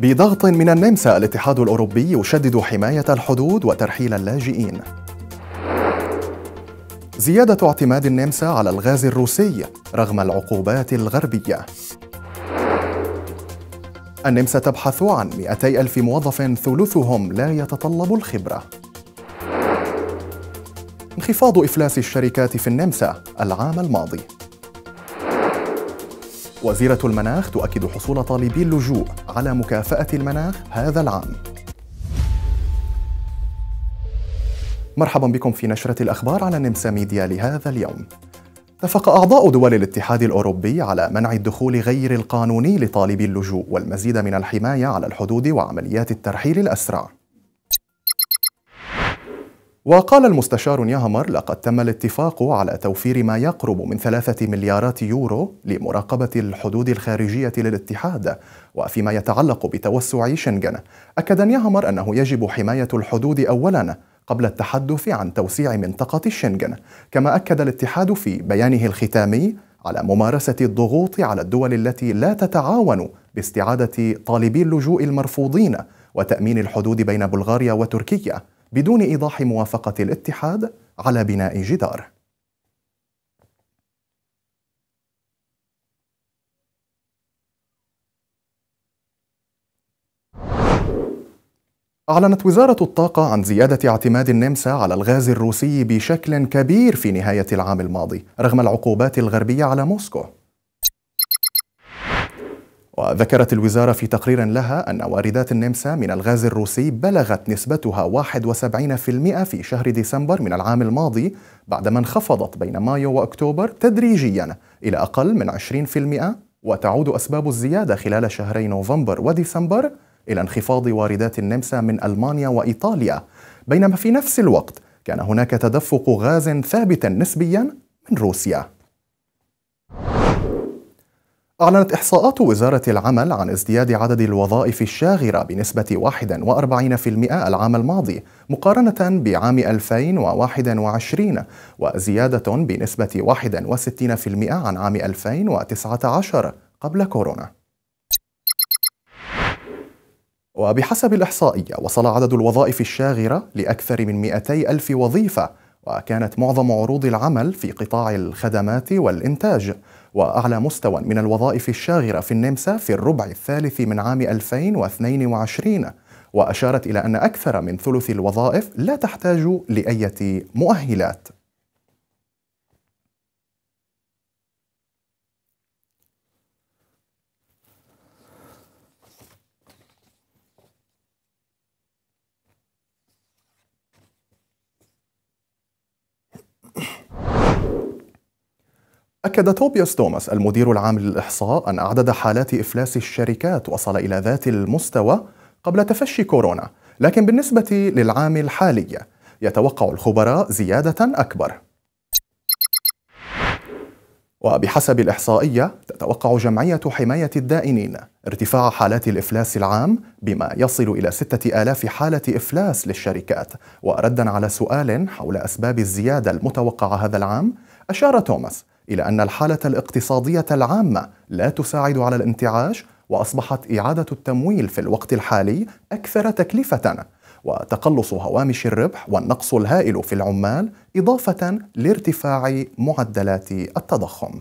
بضغط من النمسا الاتحاد الأوروبي يشدد حماية الحدود وترحيل اللاجئين زيادة اعتماد النمسا على الغاز الروسي رغم العقوبات الغربية النمسا تبحث عن 200 ألف موظف ثلثهم لا يتطلب الخبرة انخفاض إفلاس الشركات في النمسا العام الماضي وزيرة المناخ تؤكد حصول طالبي اللجوء على مكافأة المناخ هذا العام. مرحبا بكم في نشرة الأخبار على نمسا ميديا لهذا اليوم. اتفق أعضاء دول الاتحاد الأوروبي على منع الدخول غير القانوني لطالبي اللجوء والمزيد من الحماية على الحدود وعمليات الترحيل الأسرع. وقال المستشار نيهمر لقد تم الاتفاق على توفير ما يقرب من ثلاثة مليارات يورو لمراقبة الحدود الخارجية للاتحاد وفيما يتعلق بتوسع شنغن أكد نيهمر أنه يجب حماية الحدود أولا قبل التحدث عن توسيع منطقة شنغن كما أكد الاتحاد في بيانه الختامي على ممارسة الضغوط على الدول التي لا تتعاون باستعادة طالبي اللجوء المرفوضين وتأمين الحدود بين بلغاريا وتركيا بدون ايضاح موافقه الاتحاد على بناء جدار أعلنت وزارة الطاقة عن زيادة اعتماد النمسا على الغاز الروسي بشكل كبير في نهاية العام الماضي، رغم العقوبات الغربية على موسكو، وذكرت الوزارة في تقرير لها أن واردات النمسا من الغاز الروسي بلغت نسبتها 71% في شهر ديسمبر من العام الماضي بعدما انخفضت بين مايو وأكتوبر تدريجيا إلى أقل من 20% وتعود أسباب الزيادة خلال شهري نوفمبر وديسمبر إلى انخفاض واردات النمسا من ألمانيا وإيطاليا بينما في نفس الوقت كان هناك تدفق غاز ثابت نسبيا من روسيا أعلنت إحصاءات وزارة العمل عن ازدياد عدد الوظائف الشاغرة بنسبة 41% العام الماضي مقارنة بعام 2021 وزيادة بنسبة 61% عن عام 2019 قبل كورونا. وبحسب الإحصائية وصل عدد الوظائف الشاغرة لأكثر من 200 ألف وظيفة وكانت معظم عروض العمل في قطاع الخدمات والإنتاج وأعلى مستوى من الوظائف الشاغرة في النمسا في الربع الثالث من عام 2022 وأشارت إلى أن أكثر من ثلث الوظائف لا تحتاج لأية مؤهلات أكد توبياس توماس المدير العام للإحصاء أن عدد حالات إفلاس الشركات وصل إلى ذات المستوى قبل تفشي كورونا، لكن بالنسبة للعام الحالي يتوقع الخبراء زيادة أكبر. وبحسب الإحصائية تتوقع جمعية حماية الدائنين ارتفاع حالات الإفلاس العام بما يصل إلى 6000 حالة إفلاس للشركات وردا على سؤال حول أسباب الزيادة المتوقعة هذا العام أشار توماس إلى أن الحالة الاقتصادية العامة لا تساعد على الانتعاش وأصبحت إعادة التمويل في الوقت الحالي أكثر تكلفة وتقلص هوامش الربح والنقص الهائل في العمال إضافة لارتفاع معدلات التضخم.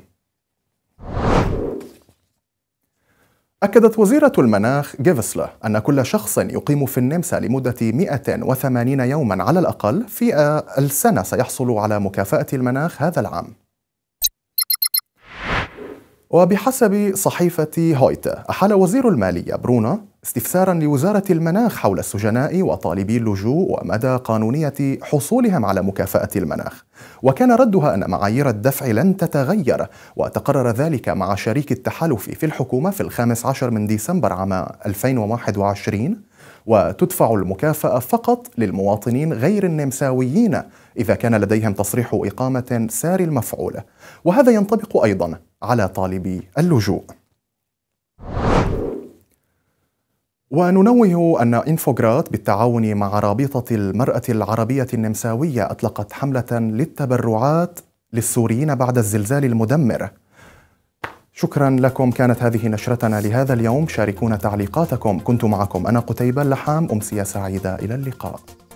أكدت وزيرة المناخ جيفسلا أن كل شخص يقيم في النمسا لمدة 180 يوما على الأقل في السنة سيحصل على مكافأة المناخ هذا العام وبحسب صحيفة هويتا أحال وزير المالية برونا استفسارا لوزارة المناخ حول السجناء وطالبي اللجوء ومدى قانونية حصولهم على مكافأة المناخ وكان ردها أن معايير الدفع لن تتغير وتقرر ذلك مع شريك التحالف في الحكومة في الخامس عشر من ديسمبر عام 2021 وتدفع المكافأة فقط للمواطنين غير النمساويين إذا كان لديهم تصريح إقامة ساري المفعولة وهذا ينطبق أيضا على طالبي اللجوء وننوه أن إنفوغرات بالتعاون مع رابطة المرأة العربية النمساوية أطلقت حملة للتبرعات للسوريين بعد الزلزال المدمر شكرا لكم كانت هذه نشرتنا لهذا اليوم شاركونا تعليقاتكم كنت معكم أنا قتيبة اللحام أمسية سعيدة إلى اللقاء